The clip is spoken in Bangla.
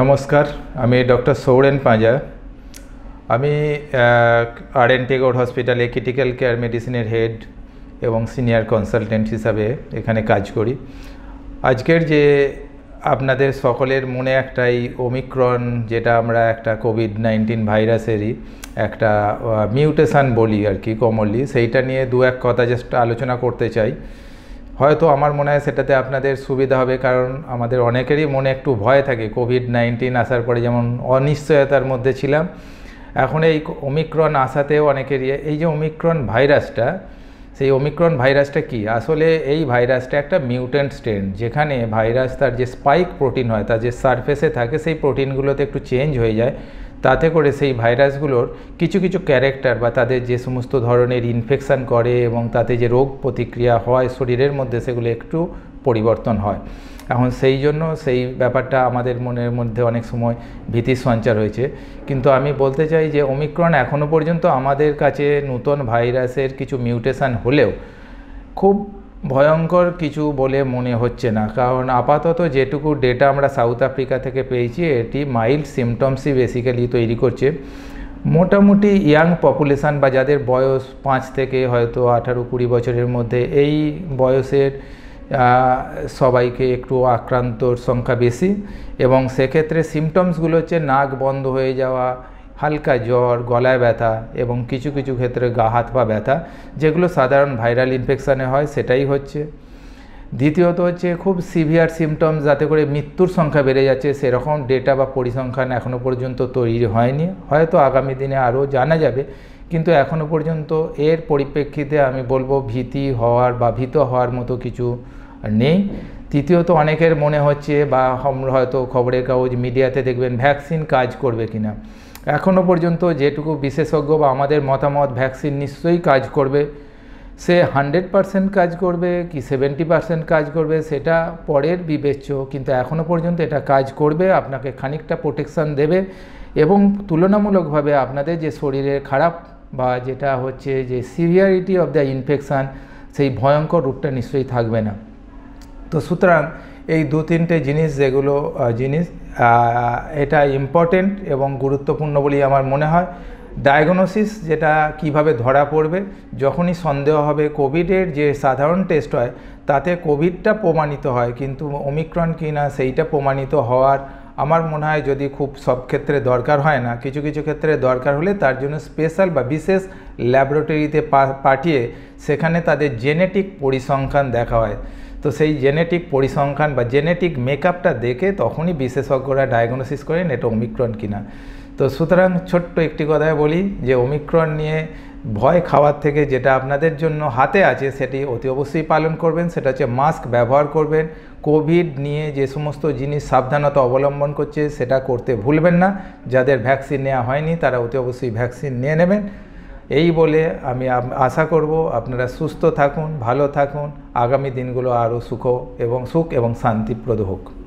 নমস্কার আমি ডক্টর সৌরেন পাঁজা আমি আর এন টেগোড হসপিটালে ক্রিটিক্যাল কেয়ার মেডিসিনের হেড এবং সিনিয়র কনসালটেন্ট হিসাবে এখানে কাজ করি আজকের যে আপনাদের সকলের মনে একটাই ওমিক্রন যেটা আমরা একটা কোভিড নাইন্টিন ভাইরাসেরই একটা মিউটেশান বলি আর কি কমলি সেইটা নিয়ে দু এক কথা জাস্ট আলোচনা করতে চাই হয়তো আমার মনে হয় সেটাতে আপনাদের সুবিধা হবে কারণ আমাদের অনেকেরই মনে একটু ভয় থাকে কোভিড নাইন্টিন আসার পরে যেমন অনিশ্চয়তার মধ্যে ছিলাম এখন এই ওমিক্রন আসাতেও অনেকেরই ইয়ে, এই যে ওমিক্রন ভাইরাসটা সেই ওমিক্রন ভাইরাসটা কি আসলে এই ভাইরাসটা একটা মিউটেন্ট স্ট্রেন যেখানে ভাইরাস তার যে স্পাইক প্রোটিন হয় তার যে সারফেসে থাকে সেই প্রোটিনগুলোতে একটু চেঞ্জ হয়ে যায় তাতে করে সেই ভাইরাসগুলোর কিছু কিছু ক্যারেক্টার বা তাদের যে সমস্ত ধরনের ইনফেকশান করে এবং তাতে যে রোগ প্রতিক্রিয়া হয় শরীরের মধ্যে সেগুলো একটু পরিবর্তন হয় এখন সেই জন্য সেই ব্যাপারটা আমাদের মনের মধ্যে অনেক সময় ভীতি সঞ্চার হয়েছে কিন্তু আমি বলতে চাই যে ওমিক্রন এখনও পর্যন্ত আমাদের কাছে নতুন ভাইরাসের কিছু মিউটেশান হলেও খুব ভয়ঙ্কর কিছু বলে মনে হচ্ছে না কারণ আপাতত যেটুকু ডেটা আমরা সাউথ আফ্রিকা থেকে পেয়েছি এটি মাইল্ড সিমটমসই বেসিক্যালি তৈরি করছে মোটামুটি ইয়াং পপুলেশান বা যাদের বয়স পাঁচ থেকে হয়তো আঠারো কুড়ি বছরের মধ্যে এই বয়সের সবাইকে একটু আক্রান্তর সংখ্যা বেশি এবং সেক্ষেত্রে সিমটমসগুলো হচ্ছে নাক বন্ধ হয়ে যাওয়া হালকা জ্বর গলায় ব্যথা এবং কিছু কিছু ক্ষেত্রে গা হাত পা ব্যথা যেগুলো সাধারণ ভাইরাল ইনফেকশানে হয় সেটাই হচ্ছে দ্বিতীয়ত হচ্ছে খুব সিভিয়ার সিমটমস যাতে করে মৃত্যুর সংখ্যা বেড়ে যাচ্ছে সেরকম ডেটা বা পরিসংখ্যান এখনও পর্যন্ত তৈরি হয়নি হয়তো আগামী দিনে আরও জানা যাবে কিন্তু এখনও পর্যন্ত এর পরিপ্রেক্ষিতে আমি বলবো ভীতি হওয়ার বা ভীত হওয়ার মতো কিছু নেই তৃতীয়ত অনেকের মনে হচ্ছে বা হয়তো খবরের কাগজ মিডিয়াতে দেখবেন ভ্যাকসিন কাজ করবে কিনা এখনও পর্যন্ত যেটুকু বিশেষজ্ঞ বা আমাদের মতামত ভ্যাকসিন নিশ্চয়ই কাজ করবে সে হান্ড্রেড পারসেন্ট কাজ করবে কি সেভেন্টি পারসেন্ট কাজ করবে সেটা পরের বিবেচ্য কিন্তু এখনও পর্যন্ত এটা কাজ করবে আপনাকে খানিকটা প্রোটেকশান দেবে এবং তুলনামূলকভাবে আপনাদের যে শরীরের খারাপ বা যেটা হচ্ছে যে সিভিয়ারিটি অফ দ্য ইনফেকশান সেই ভয়ঙ্কর রূপটা নিশ্চয়ই থাকবে না তো সুতরাং এই দু তিনটে জিনিস যেগুলো জিনিস এটা ইম্পর্টেন্ট এবং গুরুত্বপূর্ণ বলি আমার মনে হয় ডায়াগনোসিস যেটা কিভাবে ধরা পড়বে যখনই সন্দেহ হবে কোভিডের যে সাধারণ টেস্ট হয় তাতে কোভিডটা প্রমাণিত হয় কিন্তু ওমিক্রন কি না সেইটা প্রমাণিত হওয়ার আমার মনে হয় যদি খুব সব ক্ষেত্রে দরকার হয় না কিছু কিছু ক্ষেত্রে দরকার হলে তার জন্য স্পেশাল বা বিশেষ ল্যাবরেটরিতে পাঠিয়ে সেখানে তাদের জেনেটিক পরিসংখ্যান দেখা হয় তো সেই জেনেটিক পরিসংখ্যান বা জেনেটিক মেকআপটা দেখে তখনই বিশেষজ্ঞরা ডায়াগনোসিস করেন এটা ওমিক্রন কিনা তো সুতরাং ছোট্ট একটি কথায় বলি যে ওমিক্রন নিয়ে ভয় খাওয়ার থেকে যেটা আপনাদের জন্য হাতে আছে সেটি অতি অবশ্যই পালন করবেন সেটা হচ্ছে মাস্ক ব্যবহার করবেন কোভিড নিয়ে যে সমস্ত জিনিস সাবধানতা অবলম্বন করছে সেটা করতে ভুলবেন না যাদের ভ্যাকসিন নেওয়া হয়নি তারা অতি অবশ্যই ভ্যাকসিন নিয়ে নেবেন এই বলে আমি আশা করব আপনারা সুস্থ থাকুন ভালো থাকুন আগামী দিনগুলো আরও সুখ এবং সুখ এবং শান্তিপ্রদ হোক